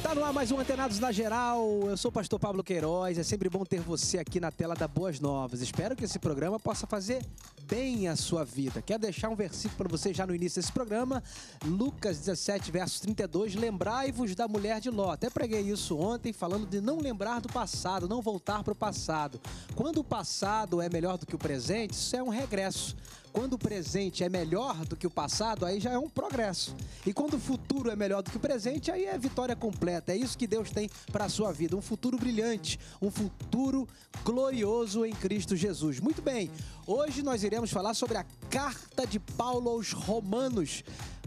Está no ar mais um Antenados na Geral. Eu sou o pastor Pablo Queiroz. É sempre bom ter você aqui na tela da Boas Novas. Espero que esse programa possa fazer bem a sua vida. Quero deixar um versículo para você já no início desse programa. Lucas 17, verso 32. Lembrai-vos da mulher de Ló. Até preguei isso ontem, falando de não lembrar do passado, não voltar para o passado. Quando o passado é melhor do que o presente, isso é um regresso. Quando o presente é melhor do que o passado, aí já é um progresso. E quando o futuro é melhor do que o presente, aí é vitória completa. É isso que Deus tem para a sua vida, um futuro brilhante, um futuro glorioso em Cristo Jesus. Muito bem. Hoje nós iremos falar sobre a carta de Paulo aos Romanos.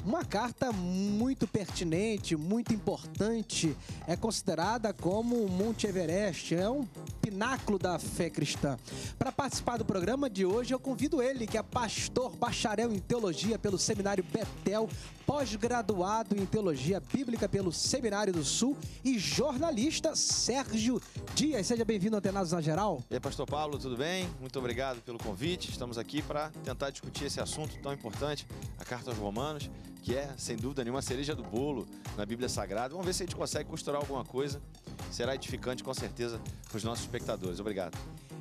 Uma carta muito pertinente, muito importante, é considerada como o Monte Everest, é um pináculo da fé cristã. Para participar do programa de hoje, eu convido ele, que é pastor, bacharel em teologia pelo Seminário Betel, pós-graduado em Teologia Bíblica pelo Seminário do Sul e jornalista Sérgio Dias. Seja bem-vindo, Antenados na Geral. E aí, Pastor Paulo, tudo bem? Muito obrigado pelo convite. Estamos aqui para tentar discutir esse assunto tão importante, a Carta aos Romanos, que é, sem dúvida nenhuma, a cereja do bolo na Bíblia Sagrada. Vamos ver se a gente consegue costurar alguma coisa. Será edificante, com certeza, para os nossos espectadores. Obrigado.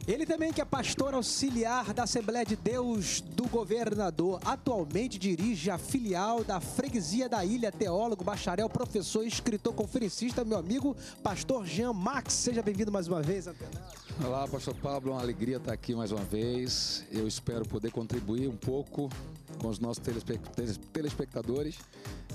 Ele também que é pastor auxiliar da Assembleia de Deus do Governador, atualmente dirige a filial da Freguesia da Ilha, teólogo, bacharel, professor, escritor, conferencista, meu amigo, pastor Jean Max. Seja bem-vindo mais uma vez, Antenado. Olá, pastor Pablo, uma alegria estar aqui mais uma vez. Eu espero poder contribuir um pouco com os nossos telespectadores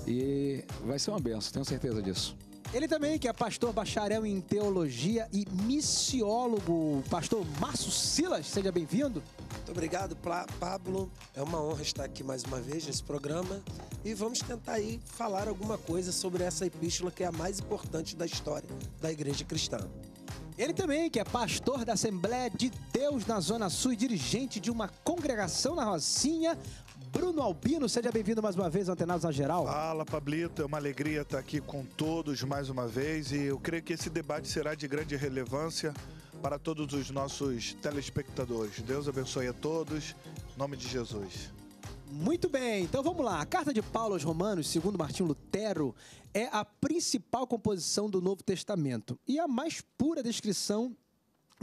e vai ser uma benção, tenho certeza disso. Ele também, que é pastor bacharel em teologia e missiólogo, pastor Márcio Silas, seja bem-vindo. Muito obrigado, Pablo. É uma honra estar aqui mais uma vez nesse programa e vamos tentar aí falar alguma coisa sobre essa epístola que é a mais importante da história da igreja cristã. Ele também, que é pastor da Assembleia de Deus na Zona Sul e dirigente de uma congregação na Rocinha, Bruno Albino, seja bem-vindo mais uma vez, Antenados na Geral. Fala, Pablito. É uma alegria estar aqui com todos mais uma vez e eu creio que esse debate será de grande relevância para todos os nossos telespectadores. Deus abençoe a todos. Em nome de Jesus. Muito bem, então vamos lá. A carta de Paulo aos Romanos, segundo Martinho Lutero, é a principal composição do Novo Testamento e a mais pura descrição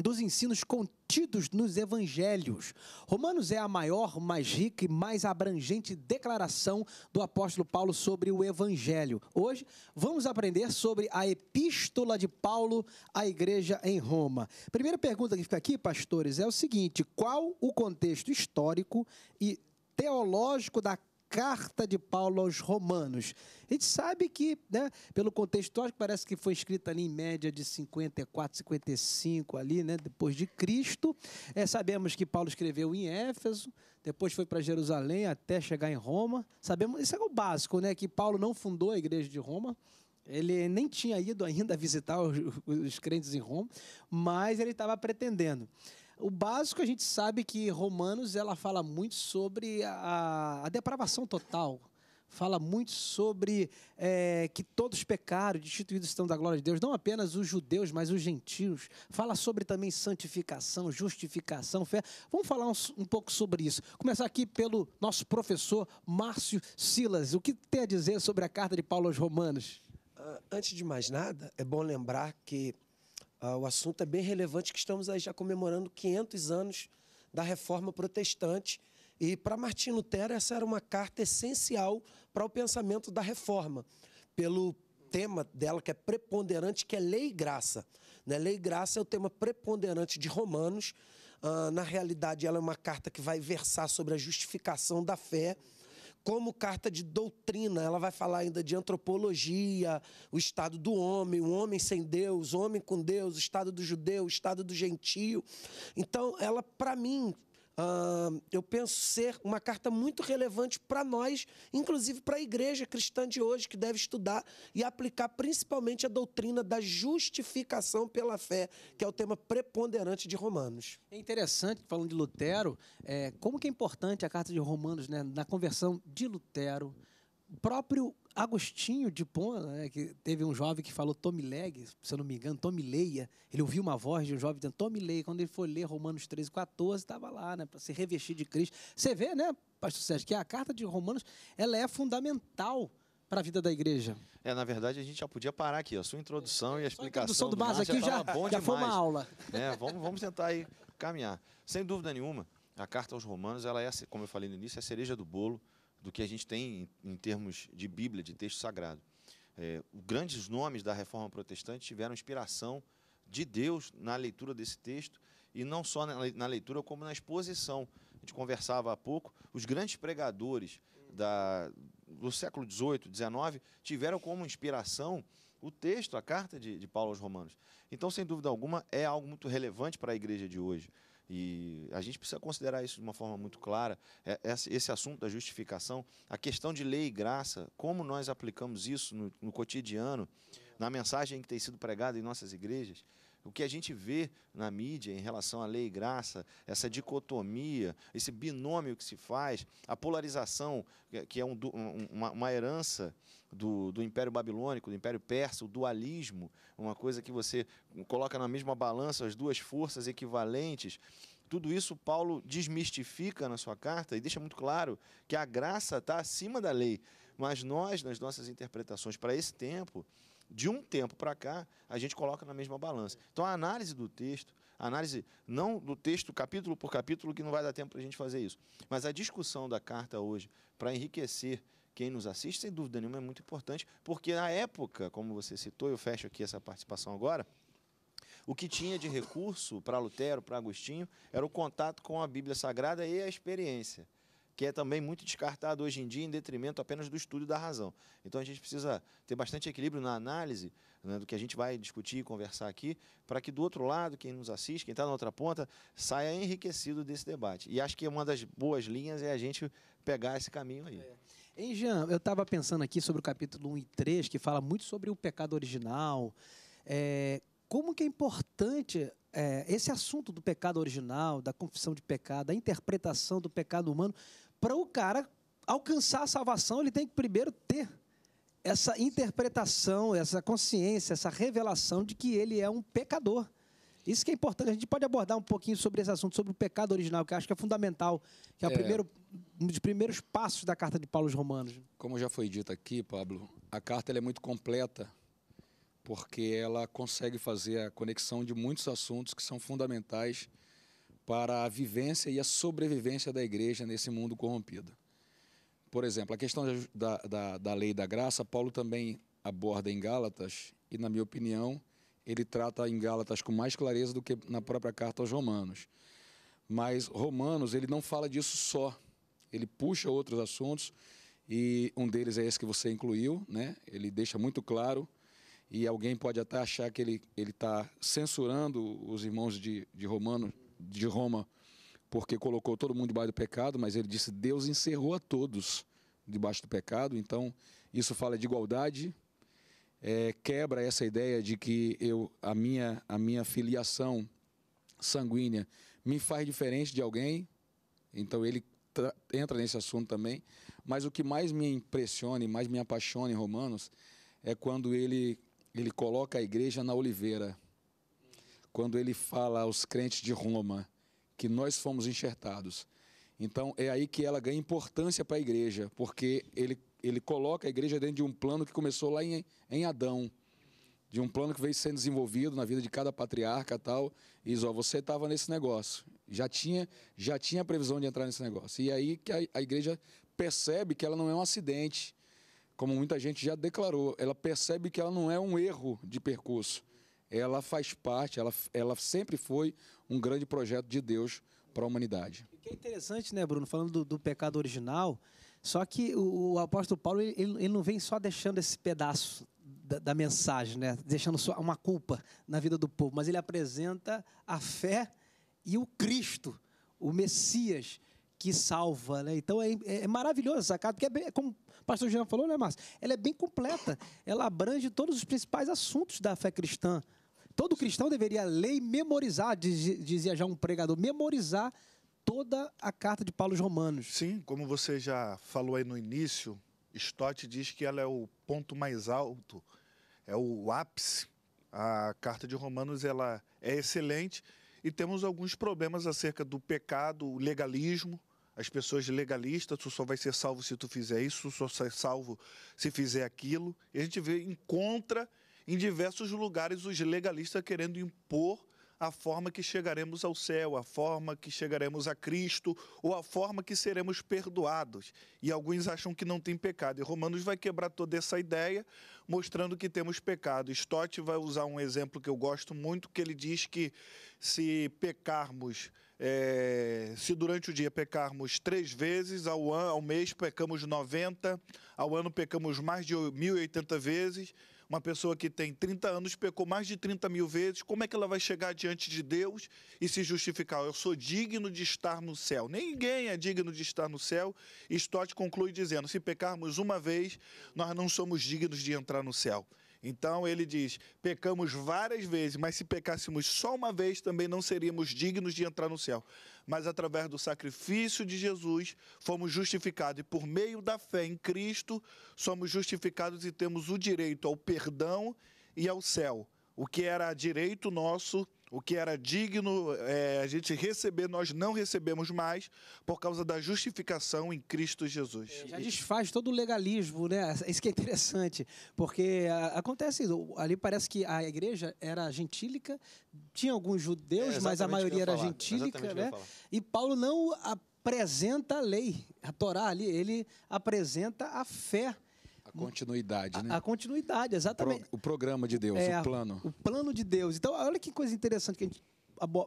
dos ensinos contidos nos evangelhos. Romanos é a maior, mais rica e mais abrangente declaração do apóstolo Paulo sobre o evangelho. Hoje vamos aprender sobre a epístola de Paulo à igreja em Roma. Primeira pergunta que fica aqui, pastores, é o seguinte: qual o contexto histórico e teológico da carta de Paulo aos Romanos. A gente sabe que, né, pelo contexto parece que foi escrita ali em média de 54, 55 ali, né, depois de Cristo. É, sabemos que Paulo escreveu em Éfeso, depois foi para Jerusalém até chegar em Roma. Sabemos, isso é o básico, né, que Paulo não fundou a igreja de Roma. Ele nem tinha ido ainda visitar os, os crentes em Roma, mas ele estava pretendendo. O básico a gente sabe que Romanos ela fala muito sobre a, a depravação total. Fala muito sobre é, que todos pecaram, destituídos estão da glória de Deus, não apenas os judeus, mas os gentios. Fala sobre também santificação, justificação, fé. Vamos falar um, um pouco sobre isso. Começar aqui pelo nosso professor Márcio Silas. O que tem a dizer sobre a carta de Paulo aos Romanos? Ah, antes de mais nada, é bom lembrar que ah, o assunto é bem relevante que estamos aí já comemorando 500 anos da reforma protestante. E para Martinho Lutero, essa era uma carta essencial para o pensamento da reforma, pelo tema dela que é preponderante, que é lei e graça. Né? Lei e graça é o tema preponderante de Romanos. Ah, na realidade, ela é uma carta que vai versar sobre a justificação da fé como carta de doutrina. Ela vai falar ainda de antropologia, o estado do homem, o homem sem Deus, o homem com Deus, o estado do judeu, o estado do gentio. Então, ela, para mim, uh, eu penso ser uma carta muito relevante para nós, inclusive para a igreja cristã de hoje, que deve estudar e aplicar principalmente a doutrina da justificação pela fé, que é o tema preponderante de Romanos. É interessante, falando de Lutero, é, como que é importante a carta de Romanos né, na conversão de Lutero, o próprio Agostinho de Pona, né, que teve um jovem que falou Tomileg, se eu não me engano, Tomileia. Ele ouviu uma voz de um jovem dizendo Tomileia. Quando ele foi ler Romanos 13, 14, estava lá, né, para se revestir de Cristo. Você vê, né, pastor Sérgio, que a carta de Romanos ela é fundamental para a vida da igreja. É, na verdade, a gente já podia parar aqui. A sua introdução é. e a explicação. A introdução do, do aqui já, já, já foi uma aula. É, vamos, vamos tentar aí caminhar. Sem dúvida nenhuma, a carta aos Romanos, ela é, como eu falei no início, é a cereja do bolo do que a gente tem em, em termos de Bíblia, de texto sagrado. É, grandes nomes da reforma protestante tiveram inspiração de Deus na leitura desse texto, e não só na, leitura, como na exposição. A gente conversava há pouco, os grandes pregadores da, do século XVIII, XIX, tiveram como inspiração o texto, a carta de, de Paulo aos Romanos. Então, sem dúvida alguma, é algo muito relevante para a igreja de hoje. E a gente precisa considerar isso de uma forma muito clara. É, esse assunto da justificação, a questão de lei e graça, como nós aplicamos isso no, cotidiano, na mensagem que tem sido pregada em nossas igrejas, o que a gente vê na mídia em relação à lei e graça, essa dicotomia, esse binômio que se faz, a polarização, que é, é um, uma, uma, herança do, do Império Babilônico, do Império Persa, o dualismo, uma coisa que você coloca na mesma balança as duas forças equivalentes. Tudo isso Paulo desmistifica na sua carta e deixa muito claro que a graça está acima da lei. Mas nós, nas nossas interpretações para esse tempo, de um tempo para cá, a gente coloca na mesma balança. Então, a análise do texto, a análise não do texto capítulo por capítulo, que não vai dar tempo para a gente fazer isso, mas a discussão da carta hoje, para enriquecer quem nos assiste, sem dúvida nenhuma, é muito importante, porque na época, como você citou, eu fecho aqui essa participação agora, o que tinha de recurso para Lutero, para Agostinho, era o contato com a Bíblia Sagrada e a experiência que é também muito descartado hoje em dia em detrimento apenas do estudo da razão. Então a gente precisa ter bastante equilíbrio na análise né, do que a gente vai discutir e conversar aqui, para que do outro lado, quem nos assiste, quem está na outra ponta, saia enriquecido desse debate. E acho que uma das boas linhas é a gente pegar esse caminho aí. É. Hein, Jean, eu estava pensando aqui sobre o capítulo 1 e 3, que fala muito sobre o pecado original. É, como que é importante é, esse assunto do pecado original, da confissão de pecado, da interpretação do pecado humano para o cara alcançar a salvação, ele tem que primeiro ter essa interpretação, essa consciência, essa revelação de que ele é um pecador. Isso que é importante. A gente pode abordar um pouquinho sobre esse assunto, sobre o pecado original, que eu acho que é fundamental, que é, é. Primeiro, um dos primeiros passos da carta de Paulo aos Romanos. Como já foi dito aqui, Pablo, a carta é muito completa, porque ela consegue fazer a conexão de muitos assuntos que são fundamentais para a vivência e a sobrevivência da igreja nesse mundo corrompido. Por exemplo, a questão da, da, da lei da graça, Paulo também aborda em Gálatas, e na minha opinião, ele trata em Gálatas com mais clareza do que na própria carta aos Romanos. Mas Romanos, ele não fala disso só. Ele puxa outros assuntos e um deles é esse que você incluiu, né? Ele deixa muito claro e alguém pode até achar que ele ele está censurando os irmãos de, de Romanos de Roma, porque colocou todo mundo debaixo do pecado, mas ele disse: Deus encerrou a todos debaixo do pecado. Então, isso fala de igualdade, é, quebra essa ideia de que eu, a, minha, a minha filiação sanguínea me faz diferente de alguém. Então, ele entra nesse assunto também. Mas o que mais me impressiona e mais me apaixona em Romanos é quando ele, ele coloca a igreja na oliveira quando ele fala aos crentes de Roma que nós fomos enxertados. Então é aí que ela ganha importância para a igreja, porque ele, ele coloca a igreja dentro de um plano que começou lá em, em Adão, de um plano que veio sendo desenvolvido na vida de cada patriarca tal. E diz, você estava nesse negócio, já tinha já tinha a previsão de entrar nesse negócio. E é aí que a, a igreja percebe que ela não é um acidente, como muita gente já declarou, ela percebe que ela não é um erro de percurso ela faz parte, ela, ela sempre foi um grande projeto de Deus para a humanidade. O que é interessante, né, Bruno, falando do, do pecado original, só que o, o apóstolo Paulo ele, ele, não vem só deixando esse pedaço da, da mensagem, né, deixando só uma culpa na vida do povo, mas ele apresenta a fé e o Cristo, o Messias, que salva, né? Então é, é, é maravilhoso essa carta, porque é, bem, é como o pastor Jean falou, né, Márcio? Ela é bem completa, ela abrange todos os principais assuntos da fé cristã. Todo cristão deveria ler e memorizar, dizia já um pregador, memorizar toda a carta de Paulo aos Romanos. Sim, como você já falou aí no início, Stott diz que ela é o ponto mais alto, é o ápice. A carta de Romanos ela é excelente e temos alguns problemas acerca do pecado, o legalismo, as pessoas legalistas, tu só vai ser salvo se tu fizer isso, tu só ser salvo se fizer aquilo. E a gente vê, encontra em diversos lugares os legalistas querendo impor a forma que chegaremos ao céu, a forma que chegaremos a Cristo ou a forma que seremos perdoados. E alguns acham que não tem pecado. E Romanos vai quebrar toda essa ideia, mostrando que temos pecado. Stott vai usar um exemplo que eu gosto muito, que ele diz que se pecarmos é, se durante o dia pecarmos três vezes, ao, an, ao mês pecamos 90, ao ano pecamos mais de 1.080 vezes. Uma pessoa que tem 30 anos pecou mais de 30 mil vezes, como é que ela vai chegar diante de Deus e se justificar? Eu sou digno de estar no céu. Ninguém é digno de estar no céu. E Stott conclui dizendo: se pecarmos uma vez, nós não somos dignos de entrar no céu. Então ele diz: pecamos várias vezes, mas se pecássemos só uma vez também não seríamos dignos de entrar no céu. Mas através do sacrifício de Jesus fomos justificados e por meio da fé em Cristo somos justificados e temos o direito ao perdão e ao céu. O que era direito nosso o que era digno é, a gente receber, nós não recebemos mais por causa da justificação em Cristo Jesus. É, já desfaz todo o legalismo, né? Isso que é interessante, porque acontece ali parece que a igreja era gentílica, tinha alguns judeus, é, mas a maioria era gentílica, né? E Paulo não apresenta a lei, a Torá ali, ele apresenta a fé continuidade, né? A, a continuidade, exatamente. Pro, o programa de Deus, é, o plano. O plano de Deus. Então, olha que coisa interessante que a gente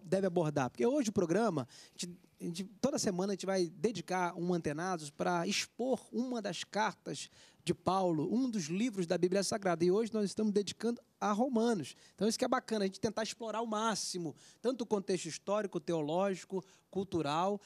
deve abordar. Porque hoje o programa, a gente, a gente, toda semana a gente vai dedicar um Antenados para expor uma das cartas de Paulo, um dos livros da Bíblia Sagrada. E hoje nós estamos dedicando a Romanos. Então, isso que é bacana, a gente tentar explorar ao máximo, tanto o contexto histórico, teológico, cultural,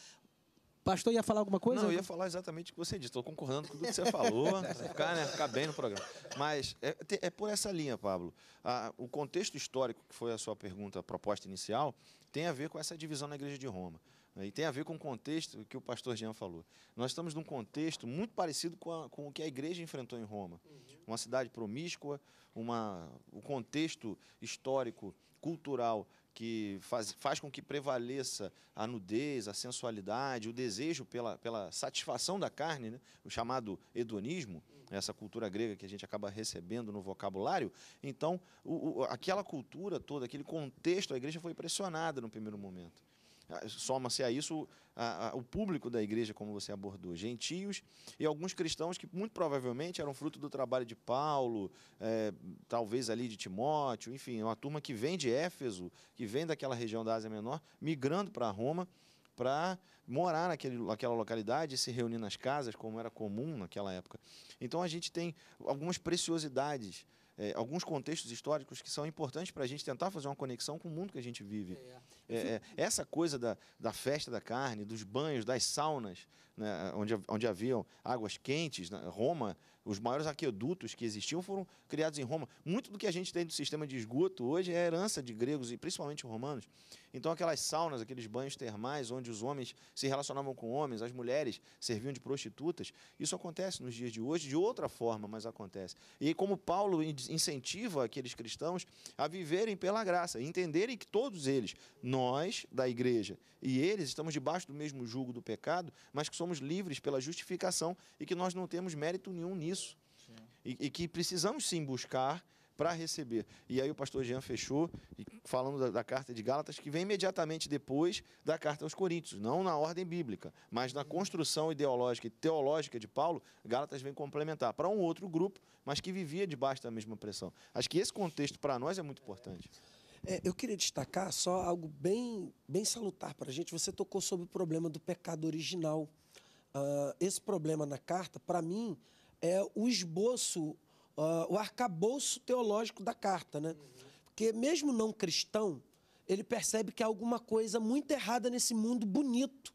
Pastor, ia falar alguma coisa? Não, eu ia falar exatamente o que você disse. Estou concordando com tudo que você falou. ficar, né, ficar bem no programa. Mas é, é por essa linha, Pablo. Ah, o contexto histórico, que foi a sua pergunta, a proposta inicial, tem a ver com essa divisão na Igreja de Roma. Né? E tem a ver com o contexto que o pastor Jean falou. Nós estamos num contexto muito parecido com, a, com o que a igreja enfrentou em Roma. Uhum. Uma cidade promíscua, uma, o contexto histórico, cultural que faz, faz com que prevaleça a nudez, a sensualidade, o desejo pela, pela satisfação da carne, né? o chamado hedonismo, essa cultura grega que a gente acaba recebendo no vocabulário. Então, o, o, aquela cultura toda, aquele contexto, a igreja foi pressionada no primeiro momento. Ah, soma-se a isso a, a, o público da igreja, como você abordou, gentios e alguns cristãos que muito provavelmente eram fruto do trabalho de Paulo, é, talvez ali de Timóteo, enfim, uma turma que vem de Éfeso, que vem daquela região da Ásia Menor, migrando para Roma para morar naquele, naquela localidade e se reunir nas casas, como era comum naquela época. Então a gente tem algumas preciosidades é, alguns contextos históricos que são importantes para a gente tentar fazer uma conexão com o mundo que a gente vive. É, é. é, é essa coisa da, da festa da carne, dos banhos, das saunas, né, onde, onde haviam águas quentes, né, Roma, os maiores aquedutos que existiam foram criados em Roma. Muito do que a gente tem do sistema de esgoto hoje é herança de gregos e principalmente romanos. Então, aquelas saunas, aqueles banhos termais, onde os homens se relacionavam com homens, as mulheres serviam de prostitutas, isso acontece nos dias de hoje de outra forma, mas acontece. E como Paulo incentiva aqueles cristãos a viverem pela graça, entenderem que todos eles, nós da igreja e eles, estamos debaixo do mesmo jugo do pecado, mas que somos livres pela justificação e que nós não temos mérito nenhum nisso. E, e, que precisamos sim buscar para receber. E aí o pastor Jean fechou falando da, da, carta de Gálatas, que vem imediatamente depois da carta aos Coríntios, não na ordem bíblica, mas na uhum. construção ideológica e teológica de Paulo, Gálatas vem complementar para um outro grupo, mas que vivia debaixo da mesma pressão. Acho que esse contexto para nós é muito importante. É, eu queria destacar só algo bem, bem salutar para a gente. Você tocou sobre o problema do pecado original uh, esse problema na carta, para mim, é o esboço, uh, o arcabouço teológico da carta, né? Uhum. Porque mesmo não cristão, ele percebe que há alguma coisa muito errada nesse mundo bonito,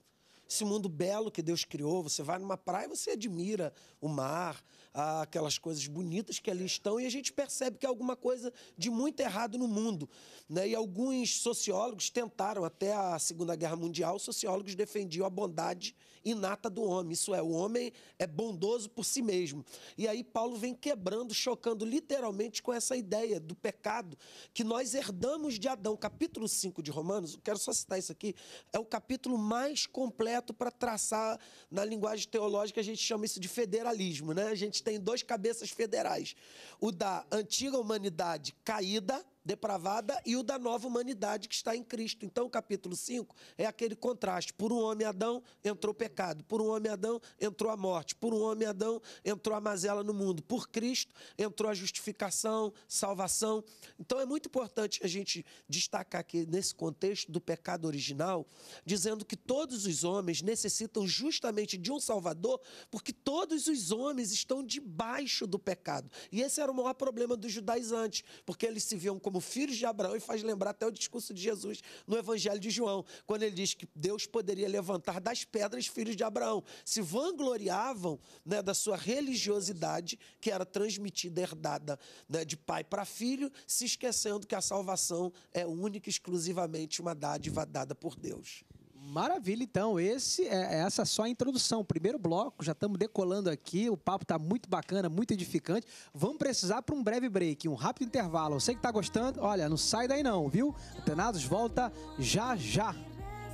esse mundo belo que Deus criou. Você vai numa praia e você admira o mar, aquelas coisas bonitas que ali estão e a gente percebe que há é alguma coisa de muito errado no mundo. Né? E alguns sociólogos tentaram, até a Segunda Guerra Mundial, sociólogos defendiam a bondade inata do homem. Isso é, o homem é bondoso por si mesmo. E aí Paulo vem quebrando, chocando literalmente com essa ideia do pecado que nós herdamos de Adão. Capítulo 5 de Romanos, quero só citar isso aqui, é o capítulo mais completo para traçar, na linguagem teológica, a gente chama isso de federalismo, né? A gente gente tem dois cabeças federais: o da antiga humanidade caída depravada e o da nova humanidade que está em Cristo. Então, o capítulo 5 é aquele contraste. Por um homem Adão entrou o pecado, por um homem Adão entrou a morte, por um homem Adão entrou a mazela no mundo, por Cristo entrou a justificação, salvação. Então, é muito importante a gente destacar aqui nesse contexto do pecado original, dizendo que todos os homens necessitam justamente de um Salvador, porque todos os homens estão debaixo do pecado. E esse era o maior problema dos judaizantes, porque eles se viam como como filhos de Abraão e faz lembrar até o discurso de Jesus no Evangelho de João, quando ele diz que Deus poderia levantar das pedras filhos de Abraão. Se vangloriavam né, da sua religiosidade, que era transmitida, herdada né, de pai para filho, se esquecendo que a salvação é única e exclusivamente uma dádiva dada por Deus. Maravilha, então. Esse é, é essa só a introdução. Primeiro bloco, já estamos decolando aqui. O papo está muito bacana, muito edificante. Vamos precisar para um breve break, um rápido intervalo. Você que está gostando, olha, não sai daí não, viu? Antenados volta já já.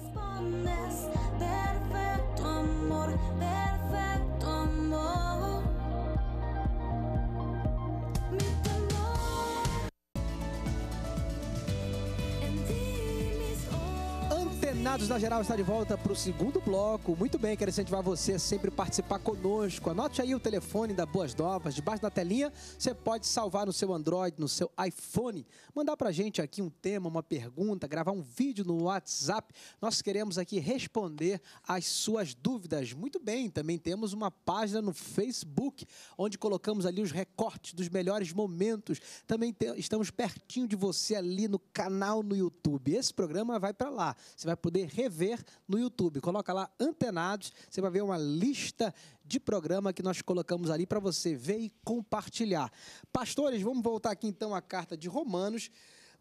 Perfeito amor, perfecto. Finados da Geral está de volta para o segundo bloco. Muito bem, quero incentivar você a sempre participar conosco. Anote aí o telefone da Boas Novas, debaixo da telinha. Você pode salvar no seu Android, no seu iPhone. Mandar para a gente aqui um tema, uma pergunta, gravar um vídeo no WhatsApp. Nós queremos aqui responder às suas dúvidas. Muito bem, também temos uma página no Facebook, onde colocamos ali os recortes dos melhores momentos. Também te... estamos pertinho de você ali no canal no YouTube. Esse programa vai para lá. Você vai poder poder rever no YouTube. Coloca lá antenados, você vai ver uma lista de programa que nós colocamos ali para você ver e compartilhar. Pastores, vamos voltar aqui então à carta de Romanos.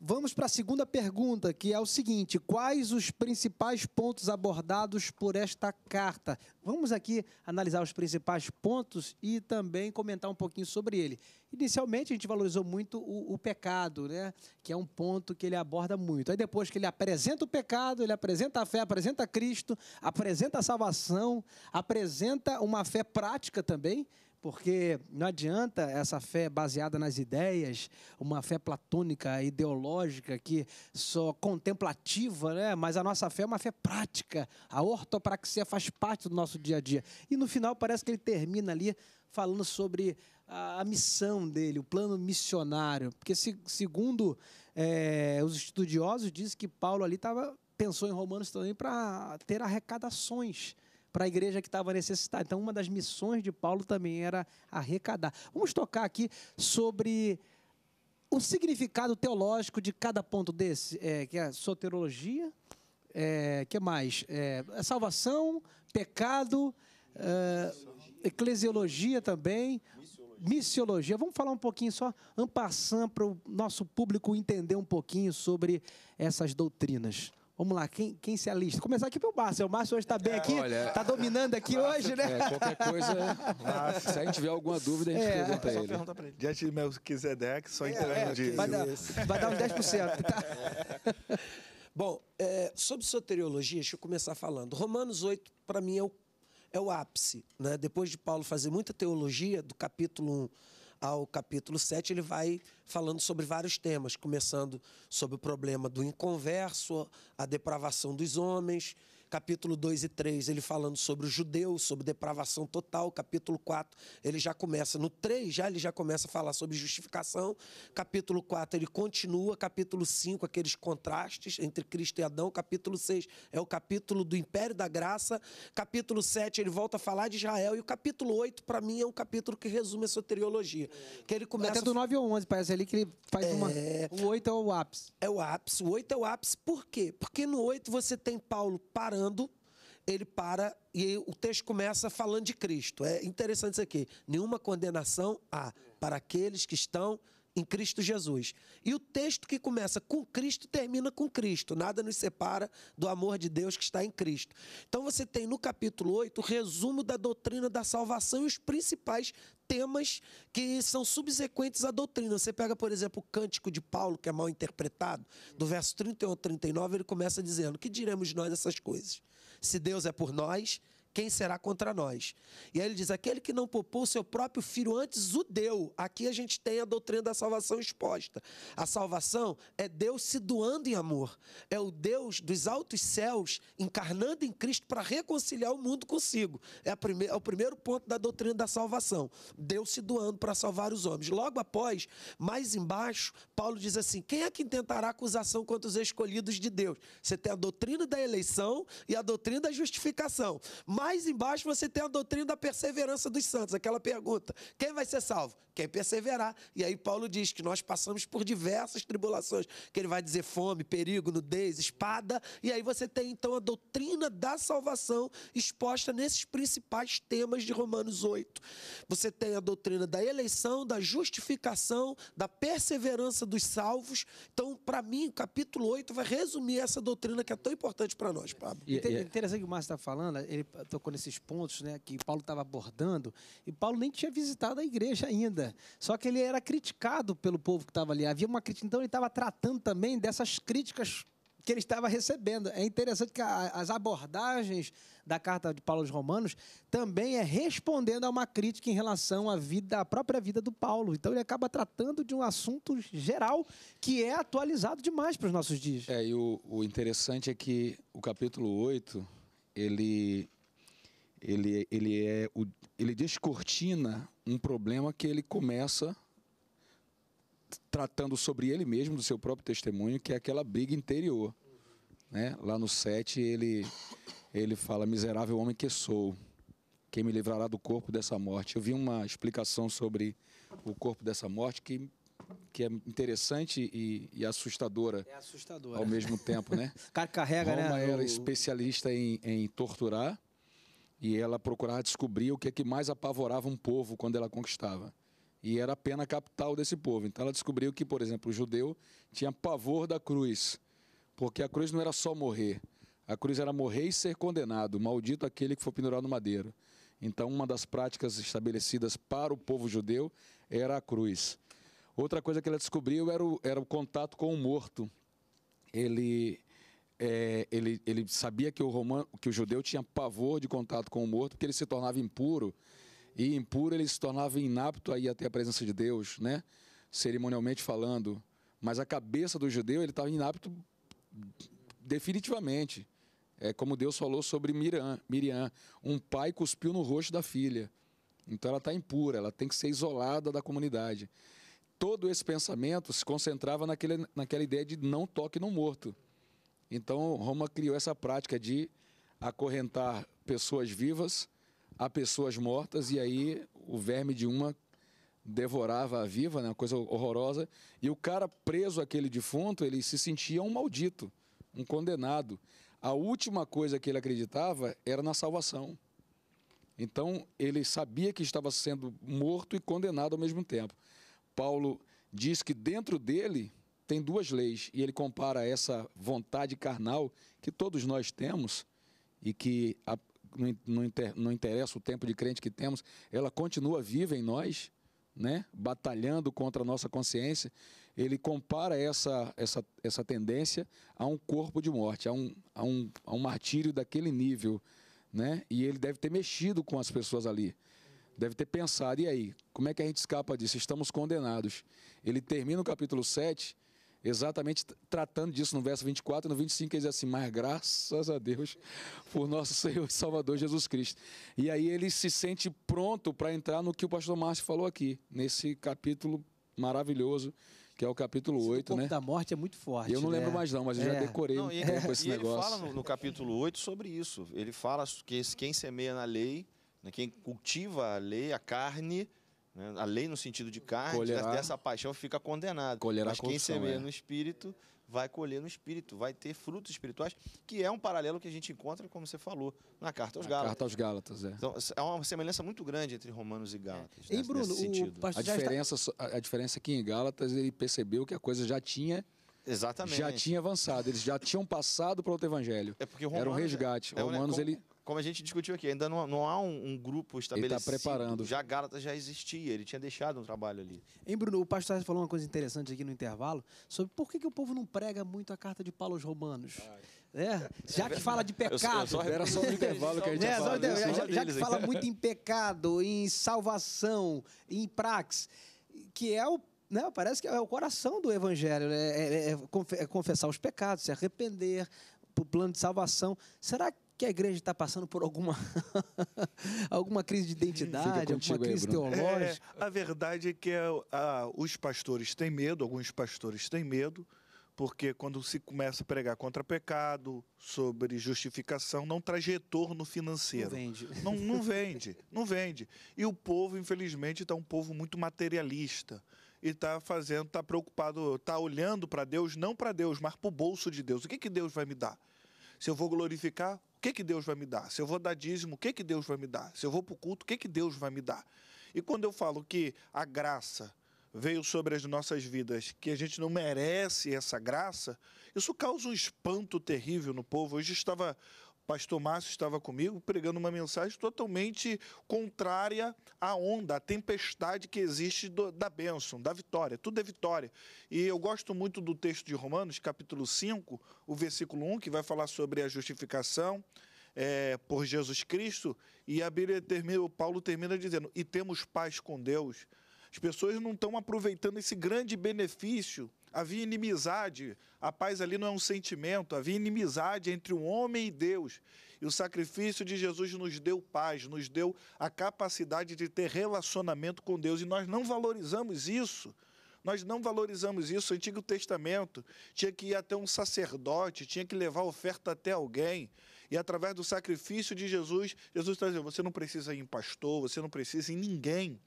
Vamos para a segunda pergunta, que é o seguinte: quais os principais pontos abordados por esta carta? Vamos aqui analisar os principais pontos e também comentar um pouquinho sobre ele. Inicialmente, a gente valorizou muito o, o pecado, né? que é um ponto que ele aborda muito. Aí, depois que ele apresenta o pecado, ele apresenta a fé, apresenta Cristo, apresenta a salvação, apresenta uma fé prática também, porque não adianta essa fé baseada nas ideias, uma fé platônica, ideológica, que só contemplativa, né? mas a nossa fé é uma fé prática. A ortopraxia faz parte do nosso dia a dia. E no final parece que ele termina ali falando sobre a, missão dele, o plano missionário. Porque, segundo é, os estudiosos, diz que Paulo ali tava, pensou em Romanos também para ter arrecadações para a igreja que estava necessitada. Então, uma das missões de Paulo também era arrecadar. Vamos tocar aqui sobre o significado teológico de cada ponto desse, é, que é a soterologia, é, que mais? É, é, salvação, pecado, é, eclesiologia também, missiologia. missiologia. Vamos falar um pouquinho só, ampassando para o nosso público entender um pouquinho sobre essas doutrinas. Vamos lá, quem, quem se alista? Começar aqui pelo Márcio. Né? O Márcio hoje está bem é, aqui, está dominando aqui Márcio, hoje, né? É, qualquer coisa, se a gente tiver alguma dúvida, a gente é, pergunta, para ele. Diante de Melquisedeque, só é, entregando é, vai dar, vai dar uns 10%. Tá? Bom, é, sobre soteriologia, deixa eu começar falando. Romanos 8, para mim, é o, é o ápice. Né? Depois de Paulo fazer muita teologia, do capítulo 1 ao capítulo 7, ele vai falando sobre vários temas, começando sobre o problema do inconverso, a depravação dos homens, capítulo 2 e 3, ele falando sobre os judeus, sobre depravação total. Capítulo 4, ele já começa, no 3 já ele já começa a falar sobre justificação. Capítulo 4, ele continua. Capítulo 5, aqueles contrastes entre Cristo e Adão. Capítulo 6 é o capítulo do império da graça. Capítulo 7, ele volta a falar de Israel. E o capítulo 8, para mim, é um capítulo que resume a soteriologia. Que ele começa... Até do 9 ao 11, parece ali que ele faz é... uma... O 8 é o ápice. É o ápice. O 8 é o ápice. Por quê? Porque no 8 você tem Paulo parando ele para e o texto começa falando de Cristo. É interessante isso aqui. Nenhuma condenação há para aqueles que estão em Cristo Jesus. E o texto que começa com Cristo termina com Cristo. Nada nos separa do amor de Deus que está em Cristo. Então você tem no capítulo 8 o resumo da doutrina da salvação e os principais temas que são subsequentes à doutrina. Você pega, por exemplo, o cântico de Paulo, que é mal interpretado, do verso 31 ao 39, ele começa dizendo: Que diremos nós essas coisas? Se Deus é por nós, quem será contra nós? E aí ele diz: aquele que não poupou seu próprio filho antes o deu. Aqui a gente tem a doutrina da salvação exposta. A salvação é Deus se doando em amor. É o Deus dos altos céus encarnando em Cristo para reconciliar o mundo consigo. É, prime... é o primeiro ponto da doutrina da salvação. Deus se doando para salvar os homens. Logo após, mais embaixo, Paulo diz assim: quem é que intentará acusação contra os escolhidos de Deus? Você tem a doutrina da eleição e a doutrina da justificação. Mas mais embaixo você tem a doutrina da perseverança dos santos, aquela pergunta: quem vai ser salvo? Quem perseverar. E aí Paulo diz que nós passamos por diversas tribulações, que ele vai dizer fome, perigo, nudez, espada, e aí você tem então a doutrina da salvação exposta nesses principais temas de Romanos 8. Você tem a doutrina da eleição, da justificação, da perseverança dos salvos. Então, para mim, o capítulo 8 vai resumir essa doutrina que é tão importante para nós, Pablo. E, é e, Interessante que o Márcio está falando, ele tocou nesses pontos né, que Paulo estava abordando, e Paulo nem tinha visitado a igreja ainda. Só que ele era criticado pelo povo que estava ali. Havia uma crítica, então ele estava tratando também dessas críticas que ele estava recebendo. É interessante que a, as abordagens da carta de Paulo aos Romanos também é respondendo a uma crítica em relação à vida, à própria vida do Paulo. Então ele acaba tratando de um assunto geral que é atualizado demais para os nossos dias. É, e o, o interessante é que o capítulo 8, ele ele, ele, é o, ele descortina um problema que ele começa tratando sobre ele mesmo, do seu próprio testemunho, que é aquela briga interior. Né? Lá no 7, ele, ele fala: Miserável homem que sou, quem me livrará do corpo dessa morte? Eu vi uma explicação sobre o corpo dessa morte que, que é interessante e, e assustadora. É assustadora. Ao mesmo tempo, né? né o cara carrega, Roma né? era o... especialista em, em torturar e ela procurava descobrir o que é que mais apavorava um povo quando ela conquistava. E era a pena capital desse povo. Então ela descobriu que, por exemplo, o judeu tinha pavor da cruz, porque a cruz não era só morrer. A cruz era morrer e ser condenado, maldito aquele que for pendurado no madeiro. Então, uma das práticas estabelecidas para o povo judeu era a cruz. Outra coisa que ela descobriu era o, era o contato com o morto. Ele, é, ele, ele sabia que o, romano, que o judeu tinha pavor de contato com o morto, porque ele se tornava impuro, e impuro ele se tornava inapto a ir até a presença de Deus, né? cerimonialmente falando. Mas a cabeça do judeu ele estava inapto definitivamente. É como Deus falou sobre Miriam, Miriam, um pai cuspiu no rosto da filha. Então ela está impura, ela tem que ser isolada da comunidade. Todo esse pensamento se concentrava naquele, naquela ideia de não toque no morto. Então, Roma criou essa prática de acorrentar pessoas vivas a pessoas mortas e aí o verme de uma devorava a viva, né? uma coisa horrorosa, e o cara preso aquele defunto, ele se sentia um maldito, um condenado. A última coisa que ele acreditava era na salvação. Então, ele sabia que estava sendo morto e condenado ao mesmo tempo. Paulo diz que dentro dele tem duas leis e ele compara essa vontade carnal que todos nós temos e que a, não, não, inter, não interessa o tempo de crente que temos, ela continua viva em nós, né? batalhando contra a nossa consciência. Ele compara essa, essa, essa tendência a um corpo de morte, a um, a um, a um martírio daquele nível. Né? E ele deve ter mexido com as pessoas ali deve ter pensado, e aí, como é que a gente escapa disso? Estamos condenados. Ele termina o capítulo 7 Exatamente tratando disso no verso 24 e no 25, ele diz assim: Mas graças a Deus por nosso Senhor e Salvador Jesus Cristo. E aí ele se sente pronto para entrar no que o pastor Márcio falou aqui, nesse capítulo maravilhoso que é o capítulo esse 8, né? da morte é muito forte. Eu não né? lembro mais não, mas eu já é. decorei não, e, um é. esse e negócio. Ele fala no, no, capítulo 8 sobre isso. Ele fala que quem semeia na lei, né, quem cultiva a lei, a carne, né? A lei no sentido de carne, Colherá, dessa paixão fica condenada. Mas quem semeia é. no espírito vai colher no espírito, vai ter frutos espirituais, que é um paralelo que a gente encontra, como você falou, na Carta aos na Gálatas. Carta aos Gálatas, é. Então, é uma semelhança muito grande entre Romanos e é. Gálatas. É. E, Bruno, nesse sentido. a, diferença, está... a diferença é que em Gálatas ele percebeu que a coisa já tinha Exatamente. Já tinha avançado, eles já tinham passado para outro evangelho. É porque Romanos, Era um é- resgate. É, né, Romanos, é, como, ele como a gente discutiu aqui, ainda não, não há um, um grupo tá estabelecido. Ele está preparando. Já Gálatas já existia, ele tinha deixado um trabalho ali. Hein, Bruno, o pastor falou uma coisa interessante aqui no intervalo sobre por que, que o povo não prega muito a carta de Paulo aos Romanos. É, já que fala de pecado. Eu, eu só... Era só no intervalo que a gente é, fala. Só, já, já, que fala muito em pecado, em salvação, em praxe que é o né? Parece que é o coração do evangelho, né? é, é, é, é confessar os pecados, se arrepender, para o plano de salvação. Será que a igreja está passando por alguma, alguma crise de identidade, alguma crise aí, teológica. É, a verdade é que a, ah, os pastores têm medo, alguns pastores têm medo, porque quando se começa a pregar contra pecado, sobre justificação, não traz retorno financeiro. Não vende. Não, não vende, não vende. E o povo, infelizmente, está um povo muito materialista e está fazendo, está preocupado, está olhando para Deus, não para Deus, mas para o bolso de Deus. O que, que Deus vai me dar? Se eu vou glorificar que, que Deus vai me dar? Se eu vou dar dízimo, o que, que Deus vai me dar? Se eu vou para o culto, o que, que Deus vai me dar? E quando eu falo que a graça veio sobre as nossas vidas, que a gente não merece essa graça, isso causa um espanto terrível no povo. Hoje estava pastor Márcio estava comigo pregando uma mensagem totalmente contrária à onda, à tempestade que existe do, da bênção, da vitória. Tudo é vitória. E eu gosto muito do texto de Romanos, capítulo 5, o versículo 1, que vai falar sobre a justificação. É, por Jesus Cristo, e a Bíblia termina, o Paulo termina dizendo: e temos paz com Deus. As pessoas não estão aproveitando esse grande benefício havia inimizade. A paz ali não é um sentimento, havia inimizade entre o homem e Deus. E o sacrifício de Jesus nos deu paz, nos deu a capacidade de ter relacionamento com Deus. E nós não valorizamos isso. Nós não valorizamos isso. O Antigo Testamento tinha que ir até um sacerdote, tinha que levar oferta até alguém. E através do sacrifício de Jesus, Jesus está dizendo: você não precisa ir em pastor, você não precisa ir em ninguém.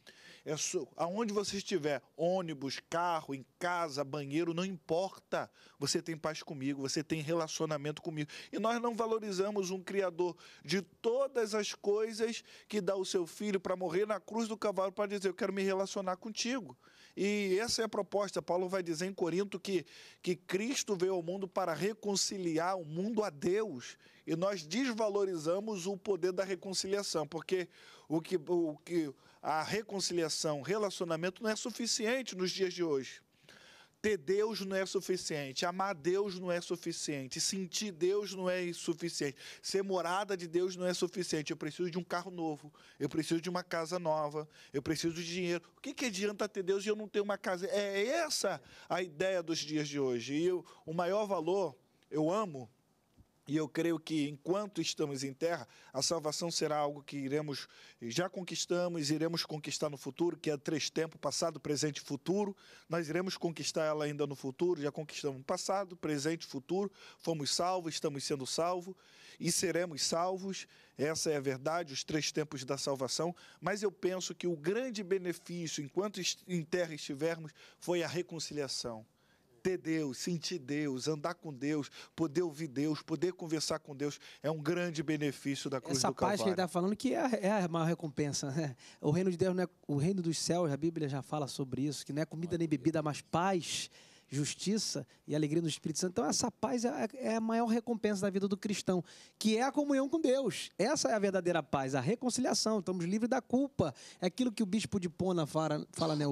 É so, aonde você estiver, ônibus, carro, em casa, banheiro, não importa. Você tem paz comigo, você tem relacionamento comigo. E nós não valorizamos um Criador de todas as coisas que dá o seu filho para morrer na cruz do cavalo para dizer: Eu quero me relacionar contigo. E essa é a proposta. Paulo vai dizer em Corinto que, que Cristo veio ao mundo para reconciliar o mundo a Deus. E nós desvalorizamos o poder da reconciliação, porque o que, o que a reconciliação, relacionamento não é suficiente nos dias de hoje. Ter Deus não é suficiente, amar Deus não é suficiente, sentir Deus não é suficiente, ser morada de Deus não é suficiente. Eu preciso de um carro novo, eu preciso de uma casa nova, eu preciso de dinheiro. O que, que adianta ter Deus e eu não ter uma casa? É essa a ideia dos dias de hoje. E eu, o maior valor, eu amo e eu creio que enquanto estamos em terra, a salvação será algo que iremos, eh, já conquistamos, iremos conquistar no futuro, que é três tempos: passado, presente e futuro. Nós iremos conquistar ela ainda no futuro, já conquistamos passado, presente e futuro. Fomos salvos, estamos sendo salvos e seremos salvos. Essa é a verdade, os três tempos da salvação. Mas eu penso que o grande benefício, enquanto em terra estivermos, foi a reconciliação ter Deus, sentir Deus, andar com Deus, poder ouvir Deus, poder conversar com Deus, é um grande benefício da cruz Essa do Calvário. Essa paz que ele está falando que é, é, a maior recompensa. Né? O reino de Deus, é, o reino dos céus, a Bíblia já fala sobre isso, que não é comida nem bebida, mas paz justiça e alegria no Espírito Santo. Então, essa paz é, é a maior recompensa da vida do cristão, que é a comunhão com Deus. Essa é a verdadeira paz, a reconciliação. Estamos livres da culpa. É aquilo que o bispo de Pona fala, fala né? o,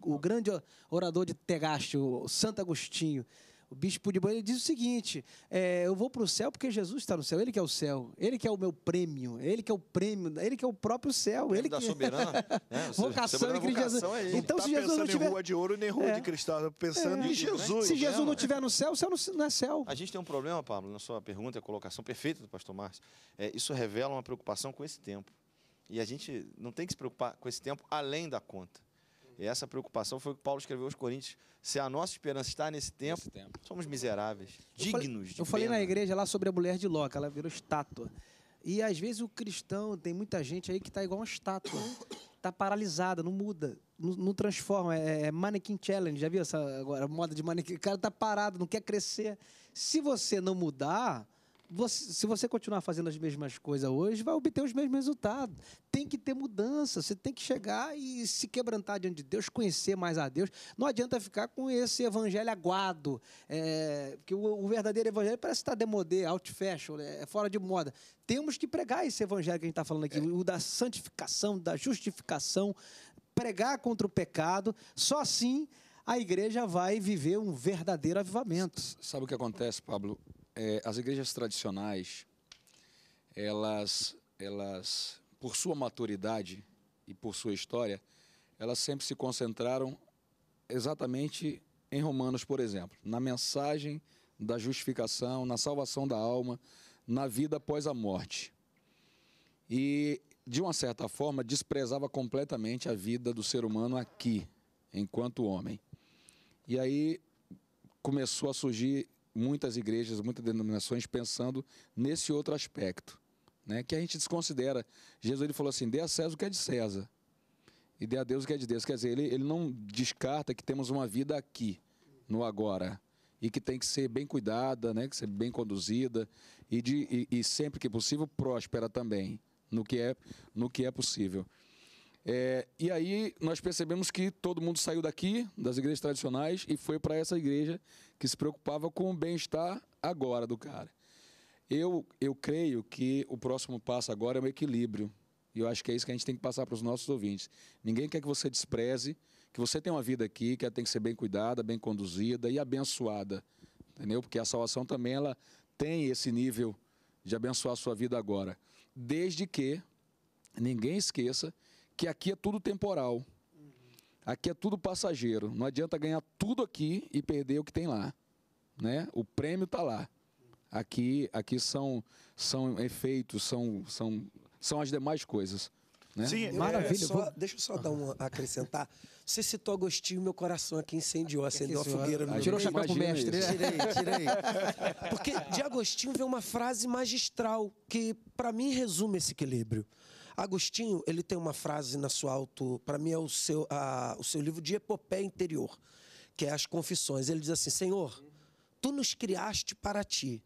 o, o grande orador de Tegaste, o Santo Agostinho. O bispo de Boa diz o seguinte: é, eu vou para o céu porque Jesus está no céu, ele que é o céu, ele que é o meu prêmio, ele que é o prêmio, ele que é o próprio céu, ele que soberana, né? vocação soberana vocação Jesus. É então tá se Jesus não tiver em rua de ouro nem rua é. de cristal, tá pensando é. em Jesus. Se Jesus não né? tiver no céu, o céu não é céu. A gente tem um problema, Pablo, na sua pergunta, a colocação perfeita do pastor Márcio. É, isso revela uma preocupação com esse tempo. E a gente não tem que se preocupar com esse tempo além da conta. E essa preocupação foi o que Paulo escreveu aos Coríntios. Se a nossa esperança está nesse tempo, nesse tempo. somos miseráveis, dignos eu falei, de Eu falei pena. na igreja lá sobre a mulher de Ló, que ela virou estátua. E às vezes o cristão, tem muita gente aí que está igual uma estátua. Está né? paralisada, não muda, não, não transforma. É, é, mannequin challenge, já viu essa agora, moda de mannequin? O cara está parado, não quer crescer. Se você não mudar, você, se você continuar fazendo as mesmas coisas hoje, vai obter os mesmos resultados. Tem que ter mudança. Você tem que chegar e se quebrantar diante de Deus, conhecer mais a Deus. Não adianta ficar com esse evangelho aguado. É, porque o, o, verdadeiro evangelho parece estar tá demodé, out fashion, é, é fora de moda. Temos que pregar esse evangelho que a gente está falando aqui, é. o da santificação, da justificação, pregar contra o pecado. Só assim a igreja vai viver um verdadeiro avivamento. Sabe o que acontece, Pablo? é, as igrejas tradicionais, elas, elas, por sua maturidade e por sua história, elas sempre se concentraram exatamente em Romanos, por exemplo, na mensagem da justificação, na salvação da alma, na vida após a morte. E, de uma certa forma, desprezava completamente a vida do ser humano aqui, enquanto homem. E aí começou a surgir muitas igrejas, muitas denominações pensando nesse outro aspecto, né? que a gente desconsidera. Jesus ele falou assim: dê a César o que é de César e dê a Deus o que é de Deus. Quer dizer, ele, ele não descarta que temos uma vida aqui, no agora, e que tem que ser bem cuidada, né? que ser bem conduzida e, de, e, e sempre que possível próspera também no que é, no que é possível. É, e aí nós percebemos que todo mundo saiu daqui, das igrejas tradicionais, e foi para essa igreja que se preocupava com o bem-estar agora do cara. Eu, eu creio que o próximo passo agora é o equilíbrio. E eu acho que é isso que a gente tem que passar para os nossos ouvintes. Ninguém quer que você despreze, que você tem uma vida aqui, que ela tem que ser bem cuidada, bem conduzida e abençoada. Entendeu? Porque a salvação também ela tem esse nível de abençoar a sua vida agora. Desde que ninguém esqueça que aqui é tudo temporal. Aqui é tudo passageiro. Não adianta ganhar tudo aqui e perder o que tem lá. Né? O prêmio está lá. Aqui, aqui são, são efeitos, são, são, são as demais coisas. Né? Sim, é, maravilha. É, só, Deixa eu só dar um acrescentar. Você citou Agostinho, meu coração aqui incendiou, ah, acendeu a fogueira no Tirou o chapéu pro mestre. Isso. Tirei, tirei. Porque de Agostinho vem uma frase magistral que, para mim, resume esse equilíbrio. Agostinho, ele tem uma frase na sua auto, para mim é o seu, a, o seu livro de epopeia interior, que é as confissões. Ele diz assim: Senhor, tu nos criaste para ti.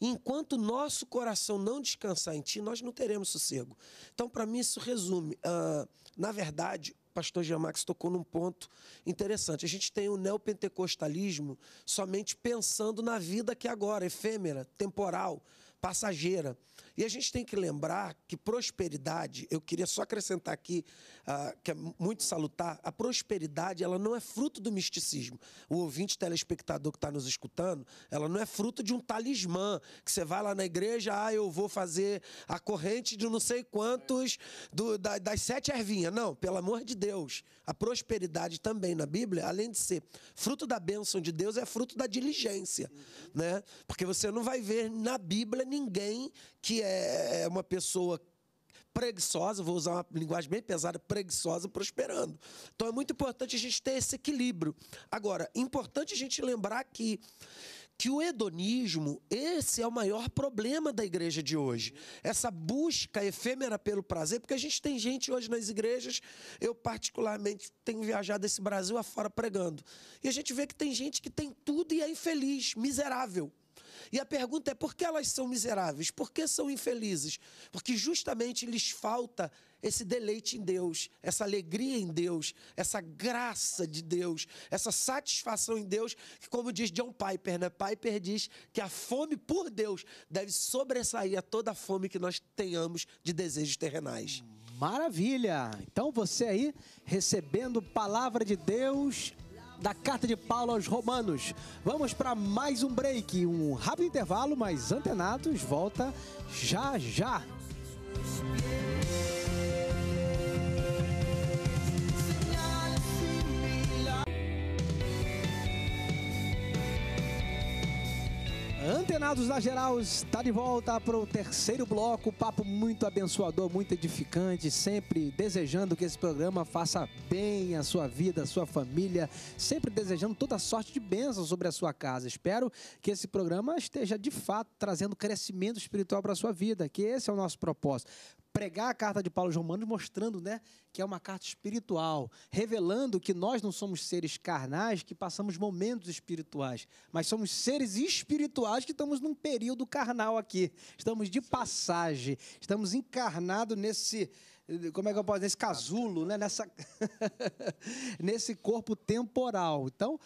Enquanto nosso coração não descansar em ti, nós não teremos sossego. Então, para mim, isso resume. Uh, na verdade, pastor Giamax tocou num ponto interessante. A gente tem o neopentecostalismo somente pensando na vida que é agora, efêmera, temporal, passageira. E a gente tem que lembrar que prosperidade, eu queria só acrescentar aqui, uh, que é muito salutar, a prosperidade ela não é fruto do misticismo. O ouvinte telespectador que está nos escutando, ela não é fruto de um talismã, que você vai lá na igreja, ah, eu vou fazer a corrente de não sei quantos, do, da, das sete ervinhas. Não, pelo amor de Deus. A prosperidade também na Bíblia, além de ser fruto da bênção de Deus, é fruto da diligência, né? Porque você não vai ver na Bíblia ninguém que é, é uma pessoa preguiçosa, vou usar uma linguagem bem pesada, preguiçosa prosperando. Então é muito importante a gente ter esse equilíbrio. Agora, importante a gente lembrar que que o hedonismo, esse é o maior problema da igreja de hoje. Essa busca efêmera pelo prazer, porque a gente tem gente hoje nas igrejas, eu particularmente tenho viajado esse Brasil afora pregando. E a gente vê que tem gente que tem tudo e é infeliz, miserável. E a pergunta é por que elas são miseráveis? Por que são infelizes? Porque justamente lhes falta esse deleite em Deus, essa alegria em Deus, essa graça de Deus, essa satisfação em Deus, que como diz John Piper, né? Piper diz que a fome por Deus deve sobressair a toda a fome que nós tenhamos de desejos terrenais. Maravilha! Então você aí recebendo palavra de Deus da carta de Paulo aos Romanos. Vamos para mais um break, um rápido intervalo, mas Antenados volta já já. Antenados da Geral está de volta para o terceiro bloco, papo muito abençoador, muito edificante, sempre desejando que esse programa faça bem a sua vida, a sua família, sempre desejando toda sorte de bênção sobre a sua casa. Espero que esse programa esteja de fato trazendo crescimento espiritual para a sua vida, que esse é o nosso propósito pregar a carta de Paulo aos Romanos, mostrando né, que é uma carta espiritual, revelando que nós não somos seres carnais que passamos momentos espirituais, mas somos seres espirituais que estamos num período carnal aqui, estamos de passagem, estamos encarnados nesse, como é que eu posso nesse casulo, né, nessa, nesse corpo temporal. Então,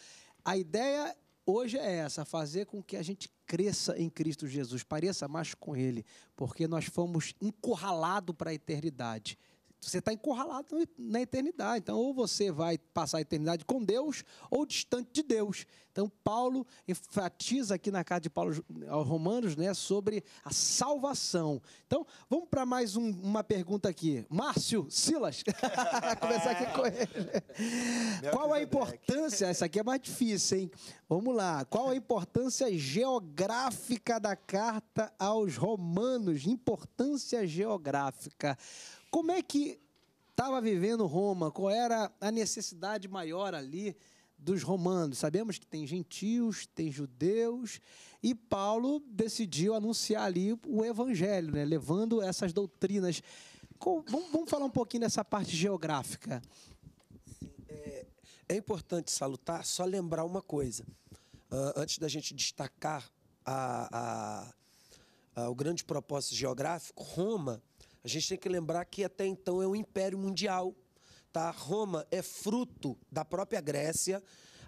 a ideia hoje é essa, fazer com que a gente cresça em Cristo Jesus, pareça mais com Ele, porque nós fomos encurralados para a eternidade você está encurralado na eternidade. Então, ou você vai passar a eternidade com Deus, ou distante de Deus. Então, Paulo enfatiza aqui na carta de Paulo aos Romanos né, sobre a salvação. Então, vamos para mais um, uma pergunta aqui. Márcio Silas, começar aqui com ele. Qual a importância? Essa aqui é mais difícil, hein? Vamos lá. Qual a importância geográfica da carta aos Romanos? Importância geográfica. Como é que estava vivendo Roma? Qual era a necessidade maior ali dos romanos? Sabemos que tem gentios, tem judeus, e Paulo decidiu anunciar ali o evangelho, né? levando essas doutrinas. Vamos falar um pouquinho dessa parte geográfica. Sim, é, é importante salutar, só lembrar uma coisa. Ah, antes da gente destacar a, a, a, o grande propósito geográfico, Roma a gente tem que lembrar que até então é um império mundial. Tá? Roma é fruto da própria Grécia.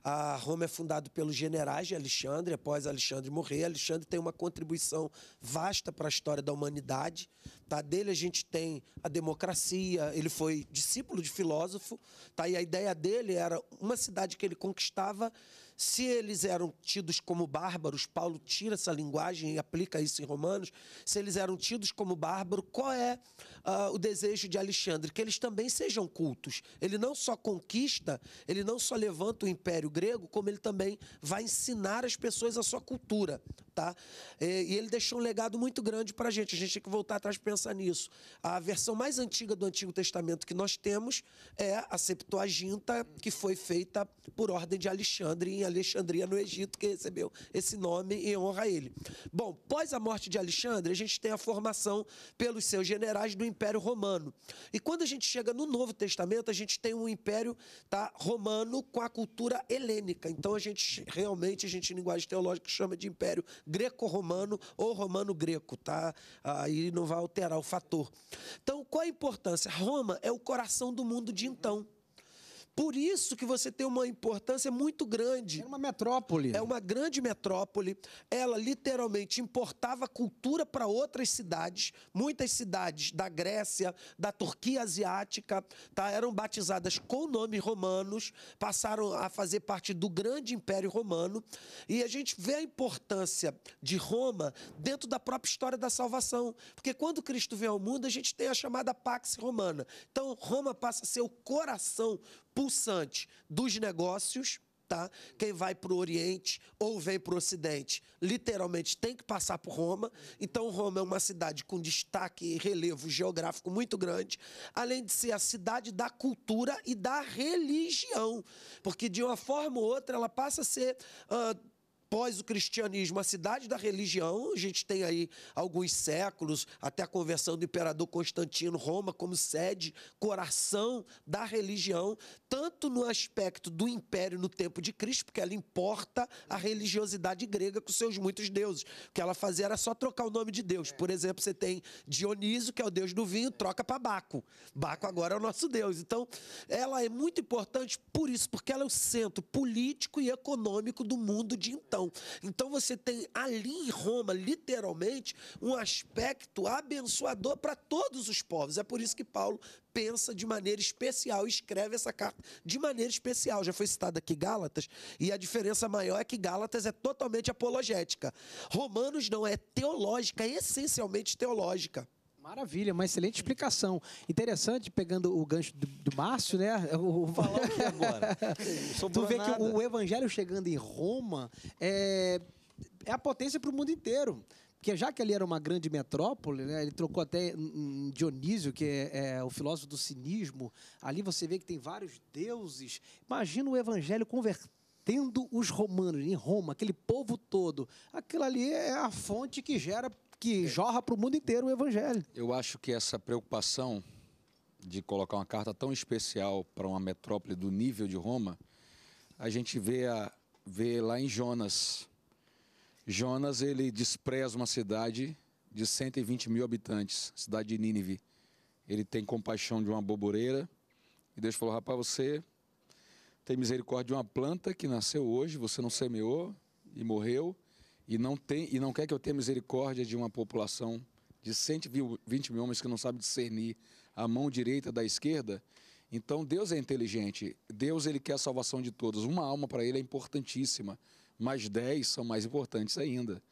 A Roma é fundada pelos generais de Alexandre, após Alexandre morrer. Alexandre tem uma contribuição vasta para a história da humanidade, Tá? Dele a gente tem a democracia, ele foi discípulo de filósofo, tá? e a ideia dele era uma cidade que ele conquistava, se eles eram tidos como bárbaros, Paulo tira essa linguagem e aplica isso em Romanos, se eles eram tidos como bárbaros, qual é uh, o desejo de Alexandre? Que eles também sejam cultos. Ele não só conquista, ele não só levanta o Império Grego, como ele também vai ensinar as pessoas a sua cultura. Tá? E, e ele deixou um legado muito grande para a gente. A gente tem que voltar atrás e pensar pensar nisso. A versão mais antiga do Antigo Testamento que nós temos é a Septuaginta, que foi feita por ordem de Alexandre em Alexandria, no Egito, que recebeu esse nome em honra a ele. Bom, após a morte de Alexandre, a gente tem a formação pelos seus generais do Império Romano. E quando a gente chega no Novo Testamento, a gente tem um império tá, romano com a cultura helênica. Então a gente realmente, a gente em linguagem teológica chama de império greco-romano ou romano-greco, tá? Aí não vai alterar será o fator. Então, qual a importância? Roma é o coração do mundo de então. Por isso que você tem uma importância muito grande. Era é uma metrópole. É uma grande metrópole. Ela literalmente importava cultura para outras cidades, muitas cidades da Grécia, da Turquia asiática, tá? eram batizadas com nomes romanos, passaram a fazer parte do grande Império Romano, e a gente vê a importância de Roma dentro da própria história da salvação, porque quando Cristo vem ao mundo, a gente tem a chamada Pax Romana. Então, Roma passa a ser o coração pulsante dos negócios. Tá? Quem vai para o Oriente ou vem para o Ocidente, literalmente tem que passar por Roma. Então, Roma é uma cidade com destaque e relevo geográfico muito grande, além de ser a cidade da cultura e da religião, porque de uma forma ou outra ela passa a ser. Uh, após o cristianismo, a cidade da religião, a gente tem aí alguns séculos, até a conversão do imperador Constantino, Roma como sede, coração da religião, tanto no aspecto do império no tempo de Cristo, porque ela importa a religiosidade grega com seus muitos deuses. O que ela fazia era só trocar o nome de Deus. Por exemplo, você tem dioniso que é o deus do vinho, troca para Baco. Baco agora é o nosso deus. Então, ela é muito importante por isso, porque ela é o centro político e econômico do mundo de então. Então você tem ali em Roma, literalmente, um aspecto abençoador para todos os povos. É por isso que Paulo pensa de maneira especial, escreve essa carta de maneira especial. Já foi citado aqui Gálatas, e a diferença maior é que Gálatas é totalmente apologética. Romanos não, é teológica, é essencialmente teológica. Maravilha, uma excelente explicação. Interessante, pegando o gancho do, do Márcio, né? O... Falar o que agora? tu vê nada. que o, evangelho chegando em Roma é, é a potência para o mundo inteiro. Porque já que ali era uma grande metrópole, né, ele trocou até Dionísio, que é, é, o filósofo do cinismo. Ali você vê que tem vários deuses. Imagina o evangelho convertendo os romanos em Roma, aquele povo todo. Aquilo ali é a fonte que gera que é. jorra para o mundo inteiro o evangelho. Eu acho que essa preocupação de colocar uma carta tão especial para uma metrópole do nível de Roma, a gente vê, a, vê lá em Jonas. Jonas ele despreza uma cidade de 120 mil habitantes, cidade de Nínive. Ele tem compaixão de uma boboreira e Deus falou: rapaz, você tem misericórdia de uma planta que nasceu hoje, você não semeou e morreu e não, tem, e não quer que eu tenha misericórdia de uma população de 120 mil homens que não sabe discernir a mão direita da esquerda, então Deus é inteligente. Deus ele quer a salvação de todos. Uma alma para ele é importantíssima, mas 10 são mais importantes ainda.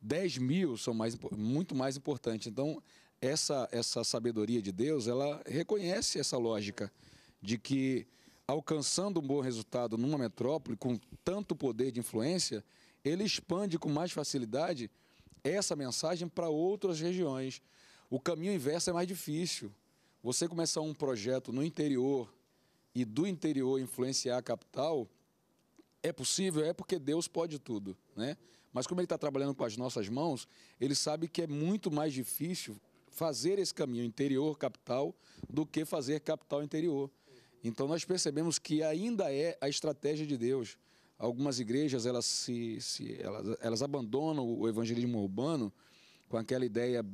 10 mil são mais, muito mais importantes. Então, essa, essa sabedoria de Deus, ela reconhece essa lógica de que alcançando um bom resultado numa metrópole com tanto poder de influência, ele expande com mais facilidade essa mensagem para outras regiões. O caminho inverso é mais difícil. Você começar um projeto no interior e do interior influenciar a capital, é possível, é porque Deus pode tudo, né? Mas como ele está trabalhando com as nossas mãos, ele sabe que é muito mais difícil fazer esse caminho interior capital do que fazer capital interior. Então nós percebemos que ainda é a estratégia de Deus algumas igrejas elas, se, se, elas, elas abandonam o evangelismo urbano com aquela ideia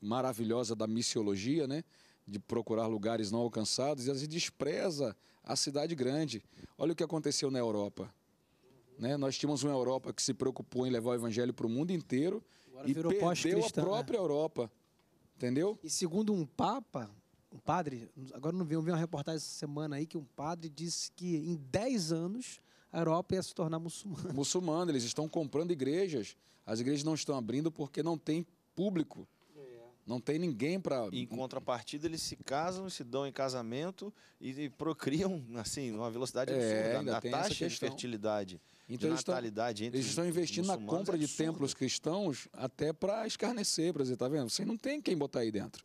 maravilhosa da missiologia, né? de procurar lugares não alcançados, e às vezes despreza a cidade grande. Olha o que aconteceu na Europa. Né? Nós tínhamos uma Europa que se preocupou em levar o evangelho para o mundo inteiro Agora e perdeu a né? própria né? Europa. Entendeu? E segundo um papa, um padre, agora não vi, eu vi uma reportagem essa semana aí que um padre disse que em 10 anos a Europa ia se tornar muçulmana. Muçulmana, eles estão comprando igrejas. As igrejas não estão abrindo porque não tem público. É. Não tem ninguém para. Em contrapartida, eles se casam, se dão em casamento e, e procriam, assim, numa velocidade é, absurda. É, a taxa de fertilidade, então, de natalidade eles estão, eles estão investindo na compra é de templos cristãos até para escarnecer, para dizer, tá vendo? Você não tem quem botar aí dentro.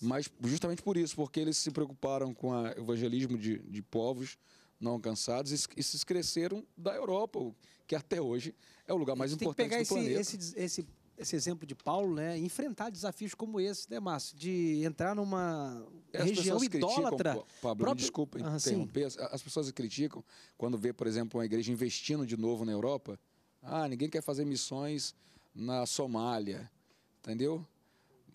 Mas justamente por isso, porque eles se preocuparam com o evangelismo de, de povos não alcançados, e se cresceram da Europa, que até hoje é o lugar mais importante do esse, planeta. Esse, esse, esse exemplo de Paulo, né? Enfrentar desafios como esse, né, Márcio? De entrar numa é, as região idólatra. Pablo, próprio... desculpa ah, interromper. As pessoas criticam quando vê, por exemplo, uma igreja investindo de novo na Europa. Ah, ninguém quer fazer missões na Somália, entendeu?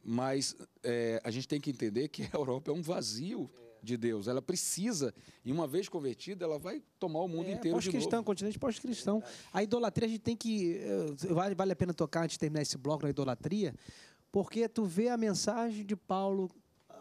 Mas é, a gente tem que entender que a Europa é um vazio de Deus. Ela precisa, e uma vez convertida, ela vai tomar o mundo é, inteiro pós-cristão, continente pós-cristão. A idolatria, a gente tem que... Eh, vale, vale a pena tocar antes de terminar esse bloco na idolatria, porque tu vê a mensagem de Paulo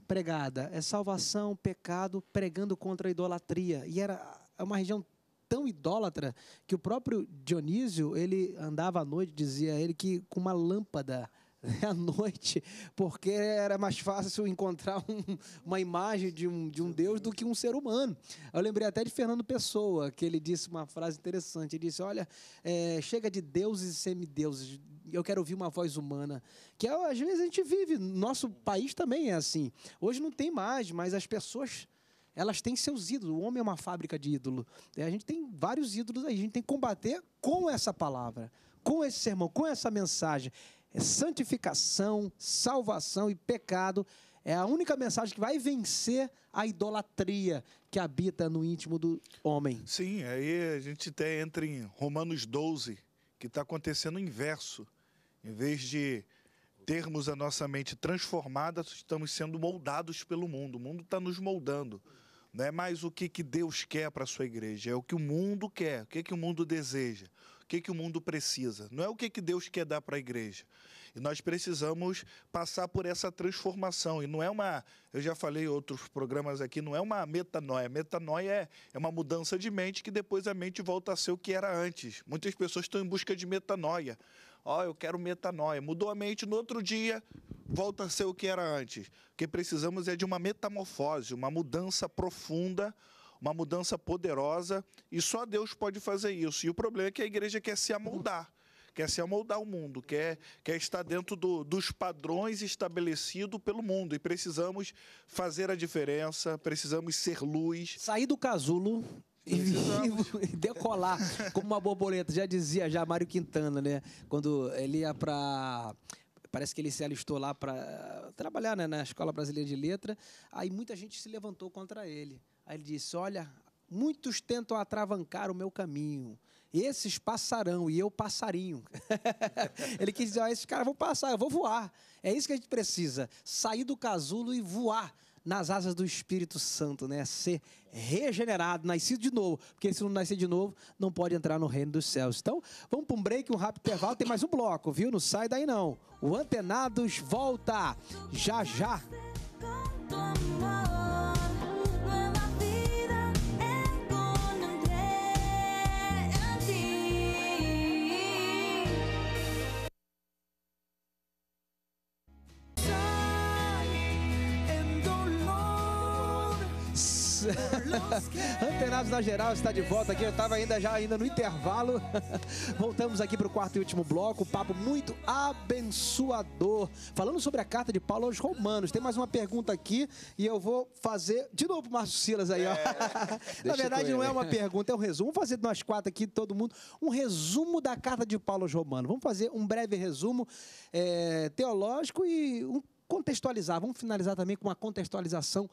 pregada. É salvação, pecado, pregando contra a idolatria. E era é uma região tão idólatra que o próprio Dionísio, ele andava à noite, dizia ele, que com uma lâmpada à noite, porque era mais fácil encontrar um, uma imagem de um, de um Deus do que um ser humano. Eu lembrei até de Fernando Pessoa, que ele disse uma frase interessante: ele disse, Olha, é, chega de deuses e semideuses, eu quero ouvir uma voz humana. Que é, às vezes a gente vive, nosso país também é assim. Hoje não tem mais, mas as pessoas elas têm seus ídolos. O homem é uma fábrica de ídolo. É, a gente tem vários ídolos aí. A gente tem que combater com essa palavra, com esse sermão, com essa mensagem. É santificação, salvação e pecado é a única mensagem que vai vencer a idolatria que habita no íntimo do homem. Sim, aí a gente até entra em Romanos 12, que está acontecendo o inverso. Em vez de termos a nossa mente transformada, estamos sendo moldados pelo mundo. O mundo está nos moldando. Não é mais o que, que Deus quer para a sua igreja, é o que o mundo quer, o que, que o mundo deseja que, que o mundo precisa, não é o que, que Deus quer dar para a igreja. E nós precisamos passar por essa transformação. E não é uma, eu já falei em outros programas aqui, não é uma metanoia. Metanoia é, é uma mudança de mente que depois a mente volta a ser o que era antes. Muitas pessoas estão em busca de metanoia. Ó, oh, eu quero metanoia. Mudou a mente no outro dia, volta a ser o que era antes. O que precisamos é de uma metamorfose, uma mudança profunda uma mudança poderosa e só Deus pode fazer isso. E o problema é que a igreja quer se amoldar quer se amoldar o mundo, quer, quer estar dentro do, dos padrões estabelecidos pelo mundo. E precisamos fazer a diferença, precisamos ser luz. Sair do casulo. E, e decolar como uma borboleta, já dizia já Mário Quintana, né? Quando ele ia para parece que ele se alistou lá para trabalhar né? na Escola Brasileira de Letra, aí muita gente se levantou contra ele. Aí ele disse: Olha, muitos tentam atravancar o meu caminho. Esses passarão e eu passarinho. ele quis dizer: ah, esses caras vão passar, eu vou voar. É isso que a gente precisa: sair do casulo e voar nas asas do Espírito Santo, né? Ser regenerado, nascido de novo. Porque se não nascer de novo, não pode entrar no reino dos céus. Então, vamos para um break, um rápido intervalo. Tem mais um bloco, viu? Não sai daí não. O Antenados volta já já. Antenados na geral está de volta aqui. Eu estava ainda já ainda no intervalo. Voltamos aqui para o quarto e último bloco. papo muito abençoador. Falando sobre a carta de Paulo aos Romanos. Tem mais uma pergunta aqui e eu vou fazer de novo para Márcio Silas aí. Ó. É, na verdade, não é uma pergunta, é um resumo. Vamos fazer nós quatro aqui, todo mundo, um resumo da carta de Paulo aos Romanos. Vamos fazer um breve resumo é, teológico e um contextualizar. Vamos finalizar também com uma contextualização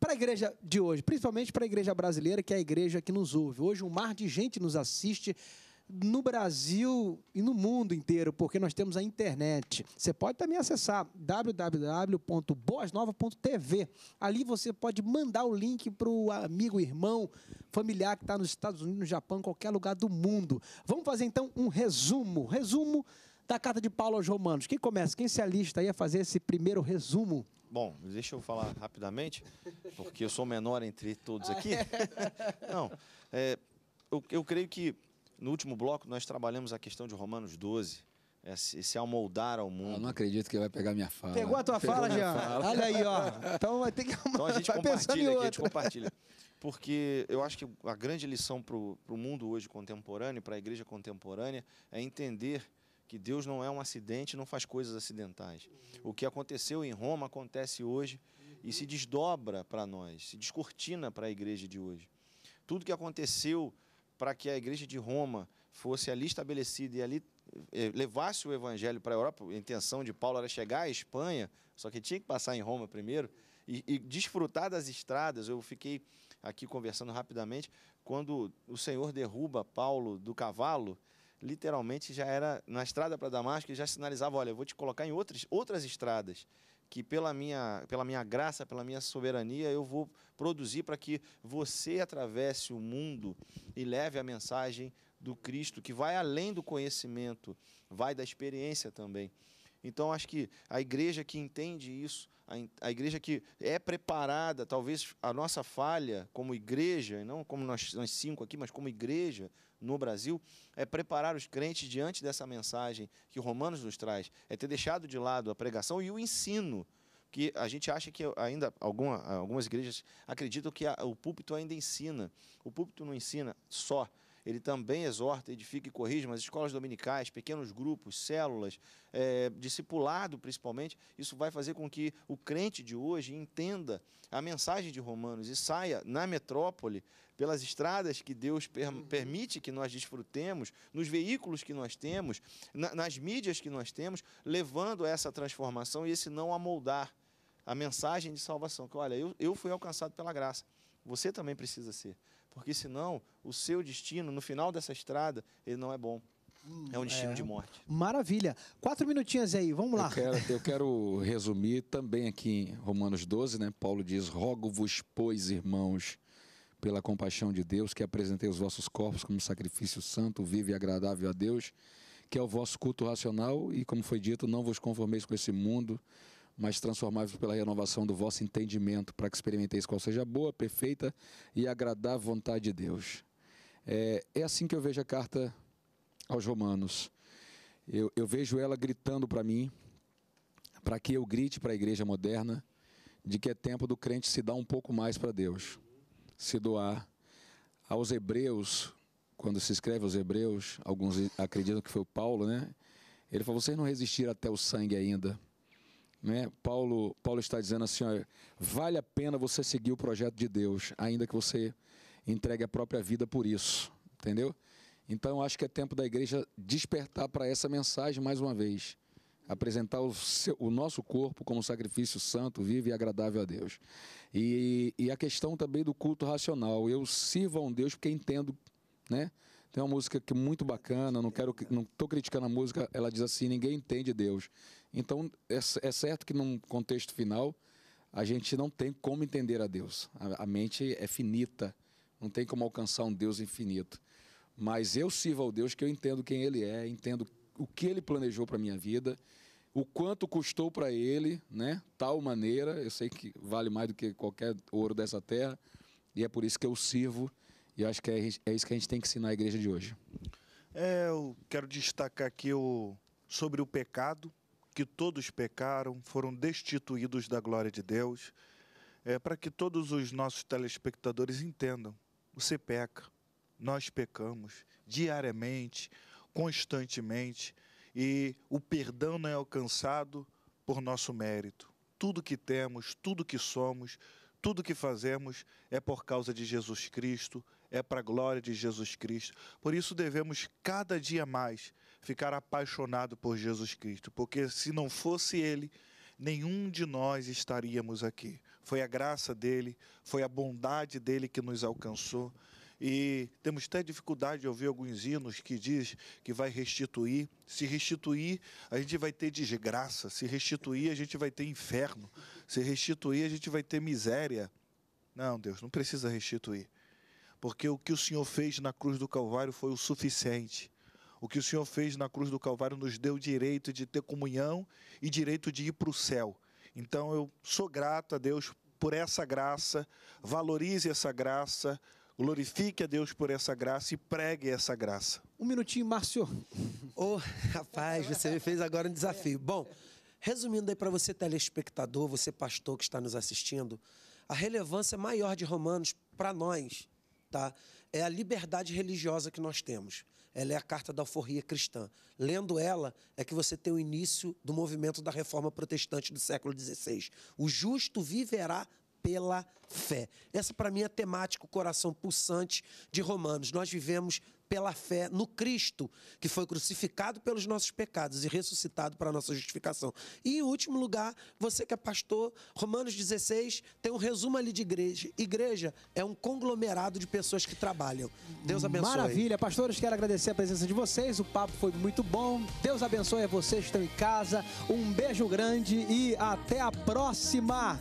para a igreja de hoje, principalmente para a igreja brasileira, que é a igreja que nos ouve. Hoje um mar de gente nos assiste no Brasil e no mundo inteiro, porque nós temos a internet. Você pode também acessar www.boasnova.tv. Ali você pode mandar o link para o amigo, irmão, familiar que está nos Estados Unidos, no Japão, qualquer lugar do mundo. Vamos fazer então um resumo. Resumo da carta de Paulo aos Romanos. Quem começa? Quem se alista aí a fazer esse primeiro resumo? Bom, deixa eu falar rapidamente, porque eu sou menor entre todos aqui. Não, é, eu, eu, creio que no último bloco nós trabalhamos a questão de Romanos 12, esse amoldar ao mundo. Eu ah, não acredito que vai pegar minha fala. Pegou a tua Pegou fala, Jean? Fala. Olha aí, ó. Então vai ter que Então a gente vai tá compartilha aqui, a gente compartilha. Porque eu acho que a grande lição para o mundo hoje contemporâneo, para a igreja contemporânea, é entender que Deus não é um acidente, não faz coisas acidentais. O que aconteceu em Roma acontece hoje e se desdobra para nós, se descortina para a igreja de hoje. Tudo que aconteceu para que a igreja de Roma fosse ali estabelecida e ali eh, levasse o evangelho para a Europa, a intenção de Paulo era chegar à Espanha, só que tinha que passar em Roma primeiro e, e desfrutar das estradas. Eu fiquei aqui conversando rapidamente quando o Senhor derruba Paulo do cavalo literalmente já era na estrada para Damasco e já sinalizava, olha, eu vou te colocar em outras, outras estradas que pela minha, pela minha graça, pela minha soberania, eu vou produzir para que você atravesse o mundo e leve a mensagem do Cristo, que vai além do conhecimento, vai da experiência também. Então, acho que a igreja que entende isso, a, igreja que é preparada, talvez a nossa falha como igreja, não como nós, nós cinco aqui, mas como igreja no Brasil, é preparar os crentes diante dessa mensagem que Romanos nos traz, é ter deixado de lado a pregação e o ensino que a gente acha que ainda alguma, algumas igrejas acreditam que a, o púlpito ainda ensina. O púlpito não ensina só, ele também exorta, edifica e corrige, mas escolas dominicais, pequenos grupos, células, é, discipulado principalmente, isso vai fazer com que o crente de hoje entenda a mensagem de Romanos e saia na metrópole, pelas estradas que Deus per uhum. permite que nós desfrutemos, nos veículos que nós temos, na nas mídias que nós temos, levando essa transformação e esse não amoldar a mensagem de salvação, que olha, eu, eu fui alcançado pela graça, você também precisa ser porque senão o seu destino, no final dessa estrada, ele não é bom. É um destino é. de morte. Maravilha. Quatro minutinhos aí, vamos lá. Eu quero, eu quero, resumir também aqui em Romanos 12, né? Paulo diz: Rogo-vos, pois, irmãos, pela compaixão de Deus, que apresentei os vossos corpos como sacrifício santo, vivo e agradável a Deus, que é o vosso culto racional, e como foi dito, não vos conformeis com esse mundo, mas transformai-vos pela renovação do vosso entendimento, para que experimenteis qual seja boa, perfeita e agradável vontade de Deus. É, é, assim que eu vejo a carta aos Romanos. Eu, eu vejo ela gritando para mim, para que eu grite para a igreja moderna, de que é tempo do crente se dar um pouco mais para Deus, se doar. Aos Hebreus, quando se escreve aos Hebreus, alguns acreditam que foi o Paulo, né? Ele falou: vocês não resistiram até o sangue ainda né? Paulo, Paulo está dizendo assim: olha, vale a pena você seguir o projeto de Deus, ainda que você entregue a própria vida por isso. Entendeu? Então acho que é tempo da igreja despertar para essa mensagem mais uma vez. Apresentar o, seu, o, nosso corpo como sacrifício santo, vivo e agradável a Deus. E, e a questão também do culto racional. Eu sirvo a um Deus porque entendo, né? Tem uma música que é muito bacana, não quero não tô criticando a música, ela diz assim, ninguém entende Deus. Então, é, é certo que num contexto final, a gente não tem como entender a Deus. A, a mente é finita, não tem como alcançar um Deus infinito. Mas eu sirvo ao Deus que eu entendo quem ele é, entendo o que ele planejou para minha vida, o quanto custou para ele, né? Tal maneira, eu sei que vale mais do que qualquer ouro dessa terra, e é por isso que eu sirvo e acho que é, é isso que a gente tem que ensinar a igreja de hoje. É, eu quero destacar aqui o, sobre o pecado, que todos pecaram, foram destituídos da glória de Deus, é, para que todos os nossos telespectadores entendam. Você peca, nós pecamos diariamente, constantemente, e o perdão não é alcançado por nosso mérito. Tudo que temos, tudo que somos, tudo que fazemos é por causa de Jesus Cristo, é para a glória de Jesus Cristo. Por isso devemos cada dia mais ficar apaixonado por Jesus Cristo, porque se não fosse Ele, nenhum de nós estaríamos aqui. Foi a graça dele, foi a bondade dele que nos alcançou. E temos até dificuldade de ouvir alguns hinos que diz que vai restituir. Se restituir, a gente vai ter desgraça. Se restituir, a gente vai ter inferno. Se restituir, a gente vai ter miséria. Não, Deus, não precisa restituir porque o que o Senhor fez na cruz do Calvário foi o suficiente. O que o Senhor fez na cruz do Calvário nos deu direito de ter comunhão e direito de ir para o céu. Então eu sou grato a Deus por essa graça, valorize essa graça, glorifique a Deus por essa graça e pregue essa graça. Um minutinho, Márcio. Ô, oh, rapaz, você me fez agora um desafio. Bom, resumindo aí para você, telespectador, você pastor que está nos assistindo, a relevância maior de Romanos para nós Tá? É a liberdade religiosa que nós temos. Ela é a carta da alforria cristã. Lendo ela, é que você tem o início do movimento da reforma protestante do século XVI. O justo viverá pela fé. Essa, para mim, é a temática, o coração pulsante de Romanos. Nós vivemos pela fé no Cristo, que foi crucificado pelos nossos pecados e ressuscitado para a nossa justificação. E em último lugar, você que é pastor, Romanos 16 tem um resumo ali de igreja. Igreja é um conglomerado de pessoas que trabalham. Deus abençoe. Maravilha, pastores, quero agradecer a presença de vocês. O papo foi muito bom. Deus abençoe a vocês que estão em casa. Um beijo grande e até a próxima.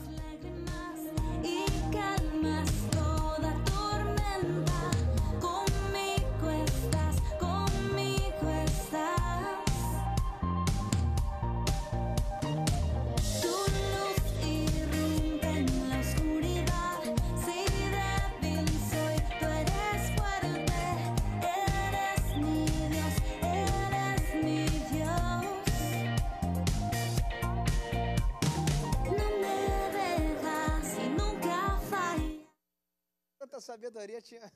sabedoria tinha